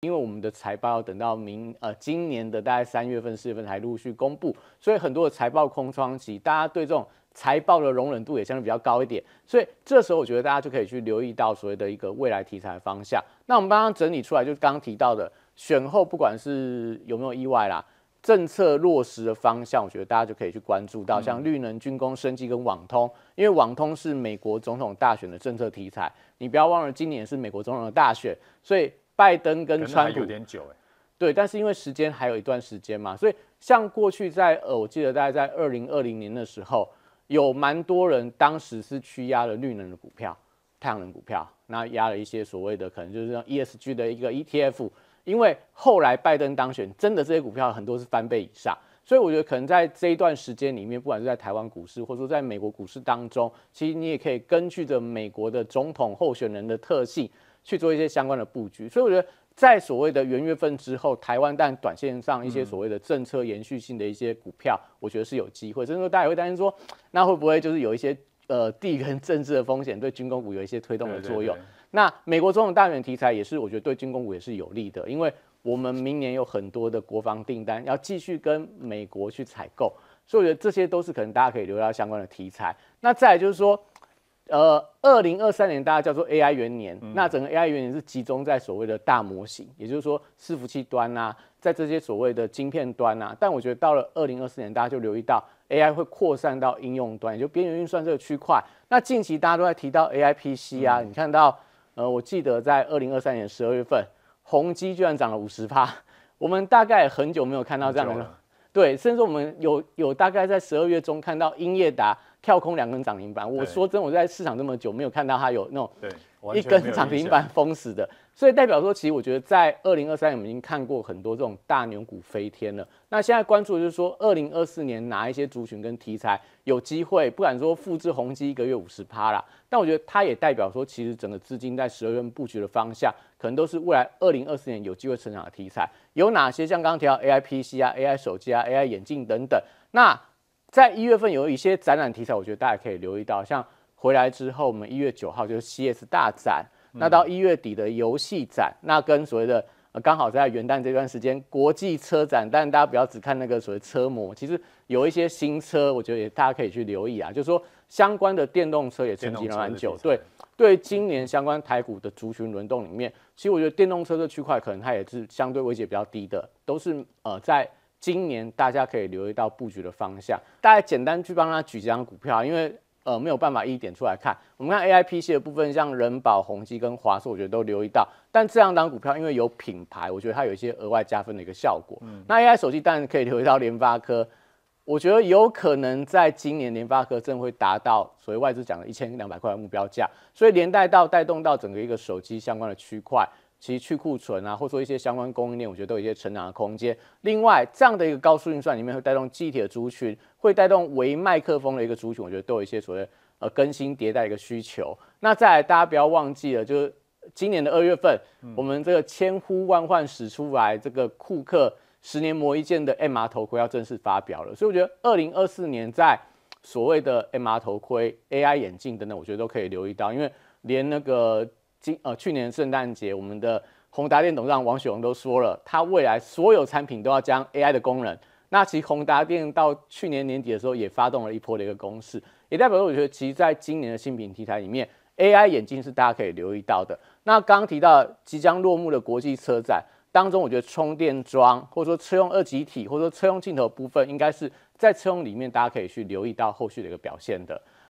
因为我们的财报要等到明呃今年的大概三月份四月份才陆续公布，所以很多的财报空窗期，大家对这种财报的容忍度也相对比较高一点。所以这时候我觉得大家就可以去留意到所谓的一个未来题材方向。那我们刚刚整理出来，就刚刚提到的选后不管是有没有意外啦，政策落实的方向，我觉得大家就可以去关注到像绿能、军工、升级跟网通，因为网通是美国总统大选的政策题材。你不要忘了，今年是美国总统的大选，所以。拜登跟川普有点久哎，对，但是因为时间还有一段时间嘛，所以像过去在呃，我记得大概在二零二零年的时候，有蛮多人当时是去压了绿能的股票、太阳能股票，那压了一些所谓的可能就是像 E S G 的一个 E T F，因为后来拜登当选，真的这些股票很多是翻倍以上，所以我觉得可能在这一段时间里面，不管是在台湾股市或者说在美国股市当中，其实你也可以根据着美国的总统候选人的特性。去做一些相关的布局，所以我觉得在所谓的元月份之后，台湾但短线上一些所谓的政策延续性的一些股票，我觉得是有机会。甚至说大家也会担心说，那会不会就是有一些呃地缘政治的风险对军工股有一些推动的作用？那美国总统大选题材也是，我觉得对军工股也是有利的，因为我们明年有很多的国防订单要继续跟美国去采购，所以我觉得这些都是可能大家可以留意到相关的题材。那再就是说。呃，二零二三年大家叫做 AI 元年，那整个 AI 元年是集中在所谓的大模型，也就是说伺服器端啊，在这些所谓的晶片端啊，但我觉得到了二零二四年，大家就留意到 AI 会扩散到应用端，也就边缘运算这个区块。那近期大家都在提到 AIPC 啊，你看到，呃，我记得在二零二三年十二月份，宏基居然涨了五十趴，我们大概很久没有看到这样的，对，甚至我们有有大概在十二月中看到英业达。跳空两根涨停板，我说真，我在市场这么久，没有看到它有那种一根涨停板封死的，所以代表说，其实我觉得在二零二三年已经看过很多这种大牛股飞天了。那现在关注的就是说，二零二四年哪一些族群跟题材有机会？不敢说复制宏基一个月五十趴啦。但我觉得它也代表说，其实整个资金在十二月布局的方向，可能都是未来二零二四年有机会成长的题材，有哪些？像刚刚提到 A I P C 啊，A I 手机啊，A I 眼镜等等，那。在一月份有一些展览题材，我觉得大家可以留意到，像回来之后，我们一月九号就是 CS 大展，那到一月底的游戏展，那跟所谓的刚好在元旦这段时间国际车展，但大家不要只看那个所谓车模，其实有一些新车，我觉得也大家可以去留意啊，就是说相关的电动车也沉寂了蛮久，对对，今年相关台股的族群轮动里面，其实我觉得电动车的区块可能它也是相对威胁比较低的，都是呃在。今年大家可以留意到布局的方向，大家简单去帮他举几张股票，因为呃没有办法一点出来看。我们看 A I P 系的部分，像人保、宏基跟华硕，我觉得都留意到。但这两档股票因为有品牌，我觉得它有一些额外加分的一个效果。那 A I 手机当然可以留意到联发科，我觉得有可能在今年联发科真的会达到所谓外资讲的一千两百块目标价，所以连带到带动到整个一个手机相关的区块。其实去库存啊，或说一些相关供应链，我觉得都有一些成长的空间。另外，这样的一个高速运算里面，会带动 G T 的族群，会带动微麦克风的一个族群，我觉得都有一些所谓呃更新迭代一个需求。那再来，大家不要忘记了，就是今年的二月份，我们这个千呼万唤始出来，这个库克十年磨一剑的 M R 头盔要正式发表了。所以我觉得，二零二四年在所谓的 M R 头盔、A I 眼镜等等，我觉得都可以留意到，因为连那个。今呃，去年圣诞节，我们的宏达电董事长王雪红都说了，他未来所有产品都要将 AI 的功能。那其实宏达电到去年年底的时候，也发动了一波的一个攻势，也代表说，我觉得其实在今年的新品题材里面，AI 眼镜是大家可以留意到的。那刚刚提到即将落幕的国际车展当中，我觉得充电桩或者说车用二极体或者说车用镜头部分，应该是在车用里面大家可以去留意到后续的一个表现的。